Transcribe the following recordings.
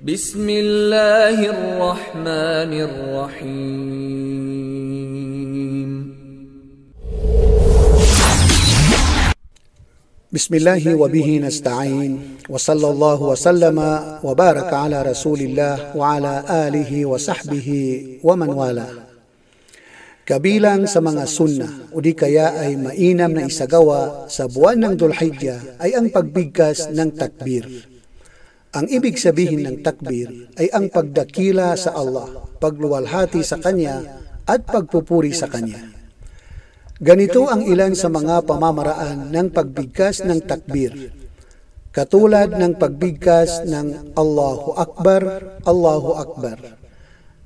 بسم الله الرحمن الرحيم بسم الله وبه نستعين وصلى الله وسلم وبارك على رسول الله وعلى آله وصحبه ومن والاه Kabilang sa mga sunna o di kaya ay mainam na isagawa sa buwan ng Dulhijja ay ang pagbigkas ng takbir. Ang ibig sabihin ng takbir ay ang pagdakila sa Allah, pagluwalhati sa Kanya at pagpupuri sa Kanya. Ganito ang ilan sa mga pamamaraan ng pagbigkas ng takbir, katulad ng pagbigkas ng Allahu Akbar, Allahu Akbar.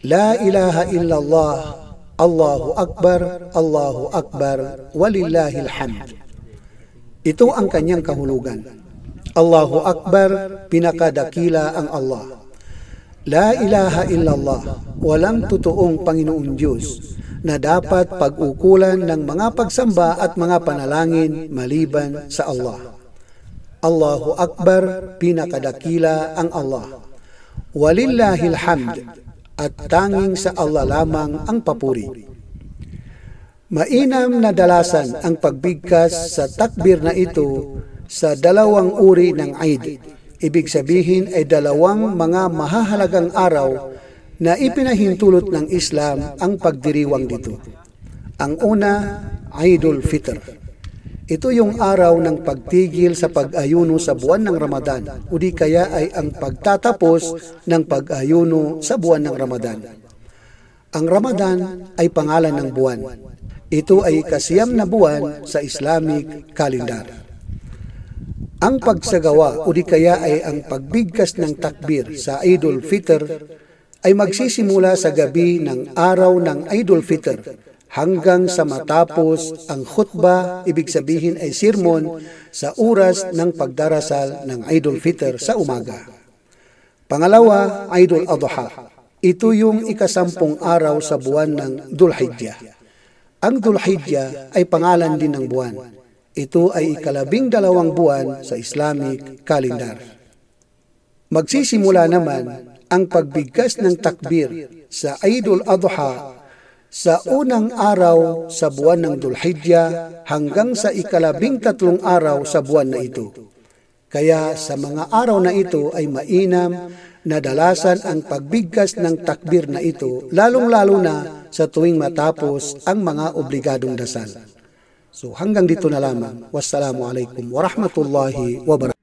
La ilaha illallah, Allahu Akbar, Allahu Akbar, walillahil hamd. Ito ang kanyang kahulugan. Allahu Akbar, pinakadakila ang Allah. La ilaha illallah, walang totoong Panginoon Diyos na dapat pag-ukulan ng mga pagsamba at mga panalangin maliban sa Allah. Allahu Akbar, pinakadakila ang Allah. Walillahil hamd, at tanging sa Allah lamang ang papuri. Mainam na dalasan ang pagbigkas sa takbir na ito sa dalawang uri ng Eid. Ibig sabihin ay dalawang mga mahahalagang araw na ipinahintulot ng Islam ang pagdiriwang dito. Ang una, Eidul Fitr. Ito yung araw ng pagtigil sa pag-ayuno sa buwan ng Ramadan o di kaya ay ang pagtatapos ng pag-ayuno sa buwan ng Ramadan. Ang Ramadan ay pangalan ng buwan. Ito ay kasiyam na buwan sa Islamic calendar. Ang pagsagawa o di kaya ay ang pagbigkas ng takbir sa Idol Fitr ay magsisimula sa gabi ng araw ng Idol Fitr hanggang sa matapos ang khutbah, ibig sabihin ay sermon, sa oras ng pagdarasal ng Idol Fitr sa umaga. Pangalawa, Idol Adha. Ito yung ikasampung araw sa buwan ng Dulhijjah. Ang Dulhijjah ay pangalan din ng buwan. Ito ay ikalabing dalawang buwan sa Islamic calendar. Magsisimula naman ang pagbigkas ng takbir sa Idul Adha sa unang araw sa buwan ng Dulhijjah hanggang sa ikalabing tatlong araw sa buwan na ito. Kaya sa mga araw na ito ay mainam na dalasan ang pagbigkas ng takbir na ito lalong-lalo na sa tuwing matapos ang mga obligadong dasal. So hanggang dito na lamang. Wassalamualaikum warahmatullahi wabarakatuh.